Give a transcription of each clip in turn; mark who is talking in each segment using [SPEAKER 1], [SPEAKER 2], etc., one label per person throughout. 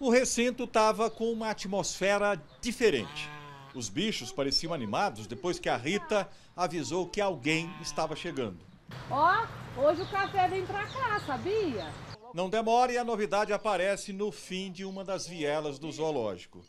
[SPEAKER 1] O recinto estava com uma atmosfera diferente. Os bichos pareciam animados depois que a Rita avisou que alguém estava chegando.
[SPEAKER 2] Ó, oh, hoje o café vem pra cá, sabia?
[SPEAKER 1] Não demora e a novidade aparece no fim de uma das vielas do zoológico.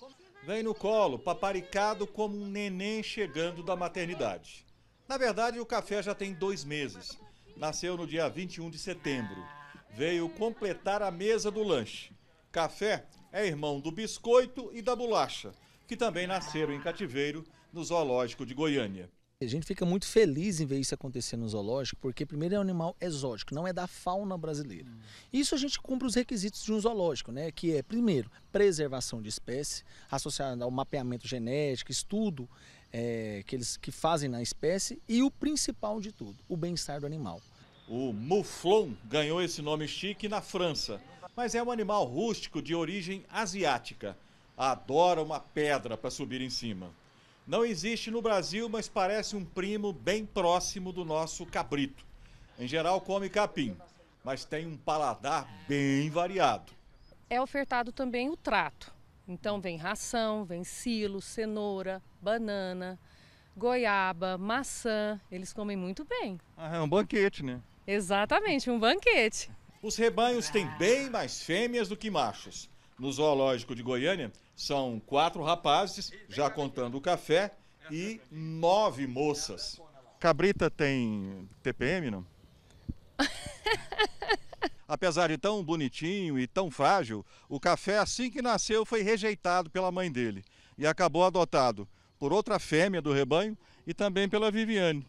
[SPEAKER 1] Vem no colo, paparicado como um neném chegando da maternidade. Na verdade, o café já tem dois meses. Nasceu no dia 21 de setembro. Veio completar a mesa do lanche. Café é irmão do biscoito e da bolacha, que também nasceram em cativeiro no zoológico de Goiânia.
[SPEAKER 2] A gente fica muito feliz em ver isso acontecer no zoológico, porque primeiro é um animal exótico, não é da fauna brasileira. Isso a gente cumpre os requisitos de um zoológico, né? Que é, primeiro, preservação de espécie, associada ao mapeamento genético, estudo
[SPEAKER 1] é, que eles que fazem na espécie, e o principal de tudo, o bem-estar do animal. O mouflon ganhou esse nome chique na França, mas é um animal rústico de origem asiática. Adora uma pedra para subir em cima. Não existe no Brasil, mas parece um primo bem próximo do nosso cabrito. Em geral, come capim, mas tem um paladar bem variado.
[SPEAKER 2] É ofertado também o trato. Então, vem ração, vem silo, cenoura, banana, goiaba, maçã. Eles comem muito bem.
[SPEAKER 1] Ah, é um banquete, né? Exatamente, um banquete. Os rebanhos têm bem mais fêmeas do que machos. No zoológico de Goiânia, são quatro rapazes, já contando o café, e nove moças. Cabrita tem TPM, não? Apesar de tão bonitinho e tão frágil, o café, assim que nasceu, foi rejeitado pela mãe dele e acabou adotado por outra fêmea do rebanho e também pela Viviane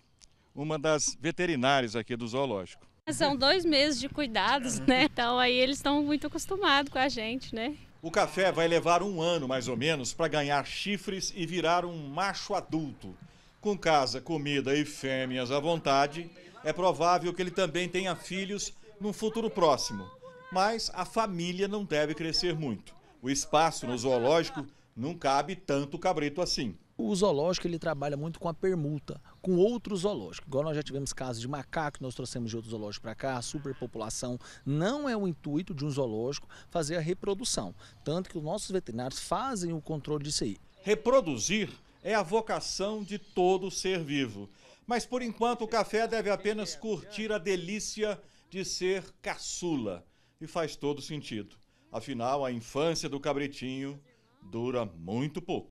[SPEAKER 1] uma das veterinárias aqui do zoológico.
[SPEAKER 2] São dois meses de cuidados, né? Então aí eles estão muito acostumados com a gente, né?
[SPEAKER 1] O café vai levar um ano mais ou menos para ganhar chifres e virar um macho adulto. Com casa, comida e fêmeas à vontade, é provável que ele também tenha filhos num futuro próximo. Mas a família não deve crescer muito. O espaço no zoológico não cabe tanto cabrito assim.
[SPEAKER 2] O zoológico ele trabalha muito com a permuta, com outros zoológicos. Igual nós já tivemos casos de macaco, nós trouxemos de outro zoológico para cá, superpopulação. Não é o intuito de um zoológico fazer a reprodução.
[SPEAKER 1] Tanto que os nossos veterinários fazem o controle disso aí. Reproduzir é a vocação de todo ser vivo. Mas por enquanto o café deve apenas curtir a delícia de ser caçula. E faz todo sentido. Afinal, a infância do cabritinho dura muito pouco.